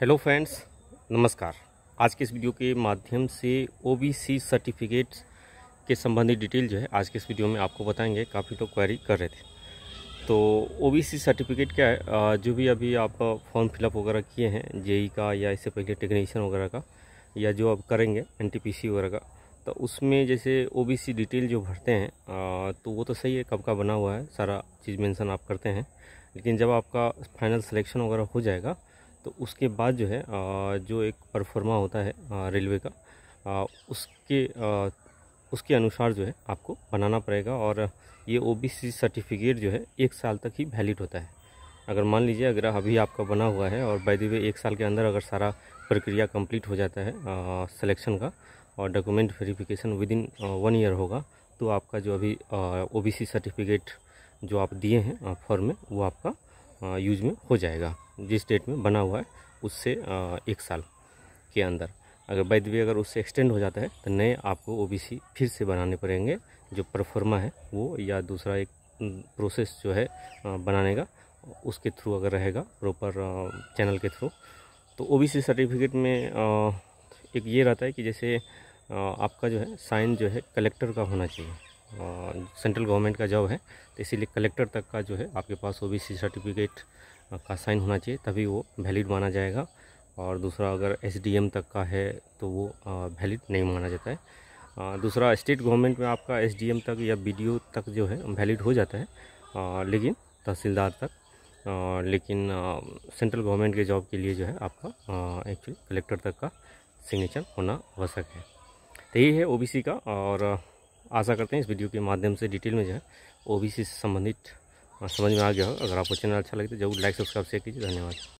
hello friends नमस्कार आज के इस वीडियो के माध्यम से ओबीसी सर्टिफिकेट के संबंधित डिटेल जो है आज के इस वीडियो में आपको बताएंगे काफ़ी लोग तो क्वेरी कर रहे थे तो ओबीसी सर्टिफिकेट क्या है जो भी अभी आप फॉर्म फिलअप वगैरह किए हैं जेई e का या इससे पहले टेक्नीशियन वगैरह का या जो आप करेंगे एन वगैरह का तो उसमें जैसे ओ डिटेल जो भरते हैं तो वो तो सही है कब का बना हुआ है सारा चीज़ मैंसन आप करते हैं लेकिन जब आपका फाइनल सिलेक्शन वगैरह हो जाएगा तो उसके बाद जो है जो एक परफॉर्मा होता है रेलवे का उसके उसके अनुसार जो है आपको बनाना पड़ेगा और ये ओबीसी सर्टिफिकेट जो है एक साल तक ही वैलिड होता है अगर मान लीजिए अगर अभी आपका बना हुआ है और बाय द एक साल के अंदर अगर सारा प्रक्रिया कंप्लीट हो जाता है सिलेक्शन का और document verification within one year होगा तो आपका जो अभी ओ सर्टिफिकेट जो आप दिए हैं फॉर्म में वो आपका यूज में हो जाएगा जिस डेट में बना हुआ है उससे एक साल के अंदर अगर वैद्य अगर उससे एक्सटेंड हो जाता है तो नए आपको ओ फिर से बनाने पड़ेंगे जो परफॉर्मा है वो या दूसरा एक प्रोसेस जो है बनाने का उसके थ्रू अगर रहेगा प्रॉपर चैनल के थ्रू तो ओबीसी सर्टिफिकेट में एक ये रहता है कि जैसे आपका जो है साइन जो है कलेक्टर का होना चाहिए सेंट्रल गवर्नमेंट का जॉब है तो इसीलिए कलेक्टर तक का जो है आपके पास ओ बी सर्टिफिकेट का साइन होना चाहिए तभी वो वैलिड माना जाएगा और दूसरा अगर एस तक का है तो वो वैलिड नहीं माना जाता है दूसरा स्टेट गवर्नमेंट में आपका एस तक या बी तक जो है वैलिड हो जाता है लेकिन तहसीलदार तक आ, लेकिन सेंट्रल गवर्नमेंट के जॉब के लिए जो है आपका एक्चुअली कलेक्टर तक का सिग्नेचर होना आवश्यक है तो यही है ओबीसी का और आशा करते हैं इस वीडियो के माध्यम से डिटेल में जो है ओबीसी से संबंधित समझ में आ गया हो अगर आपको चैनल अच्छा लगे तो जरूर लाइक सब्सक्राइब शेयर कीजिए धन्यवाद